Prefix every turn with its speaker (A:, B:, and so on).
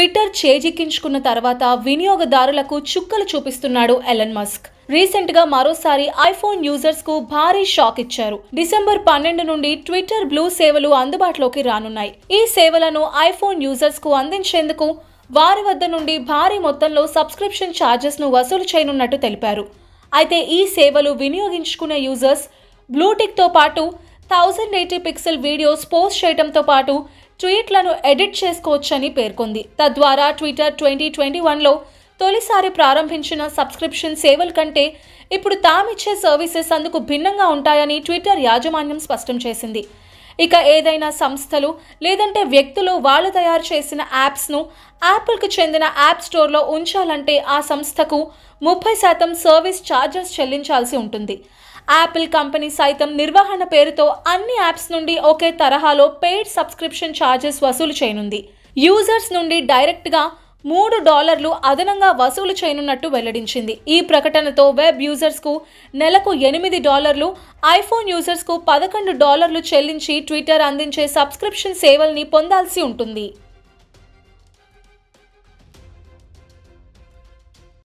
A: Twitter చేజిక్కించుకున్న తర్వాత వినియోగదారులకు చుక్కలు చూపిస్తున్నాడు ఎలన్ మస్క్ రీసెంట్ గా మరోసారి ఐఫోన్ యూజర్స్ కు భారీ షాక్ ఇచ్చారు డిసెంబర్ పన్నెండు నుండి ట్విట్టర్ బ్లూ సేవలు అందుబాటులోకి రానున్నాయి ఈ సేవలను ఐఫోన్ యూజర్స్ కు అందించేందుకు వారి వద్ద నుండి భారీ మొత్తంలో సబ్స్క్రిప్షన్ ఛార్జెస్ ను వసూలు చేయనున్నట్టు తెలిపారు అయితే ఈ సేవలు వినియోగించుకునే యూజర్స్ బ్లూటిక్తో పాటు thousand eighty pixel videos post చేయడంతో పాటు ట్వీట్లను ఎడిట్ చేసుకోవచ్చని పేర్కొంది తద్వారా ట్విట్టర్ ట్వంటీ ట్వంటీ వన్లో తొలిసారి ప్రారంభించిన సబ్స్క్రిప్షన్ సేవల కంటే ఇప్పుడు తామిచ్చే సర్వీసెస్ అందుకు భిన్నంగా ఉంటాయని ట్విట్టర్ యాజమాన్యం స్పష్టం చేసింది ఇక ఏదైనా సంస్థలు లేదంటే వ్యక్తులు వాళ్ళు తయారు చేసిన యాప్స్ను యాపిల్కి చెందిన యాప్ స్టోర్లో ఉంచాలంటే ఆ సంస్థకు ముప్పై శాతం సర్వీస్ ఛార్జెస్ చెల్లించాల్సి ఉంటుంది యాపిల్ కంపెనీ సైతం నిర్వహణ పేరుతో అన్ని యాప్స్ నుండి ఒకే తరహాలో పెయిడ్ సబ్స్క్రిప్షన్ ఛార్జెస్ వసూలు చేయనుంది యూజర్స్ నుండి డైరెక్ట్గా మూడు డాలర్లు అదనంగా వసూలు చేయనున్నట్టు వెల్లడించింది ఈ ప్రకటనతో వెబ్ యూజర్స్కు నెలకు ఎనిమిది డాలర్లు ఐఫోన్ యూజర్స్కు పదకొండు డాలర్లు చెల్లించి ట్విట్టర్ అందించే సబ్స్క్రిప్షన్ సేవల్ని పొందాల్సి ఉంటుంది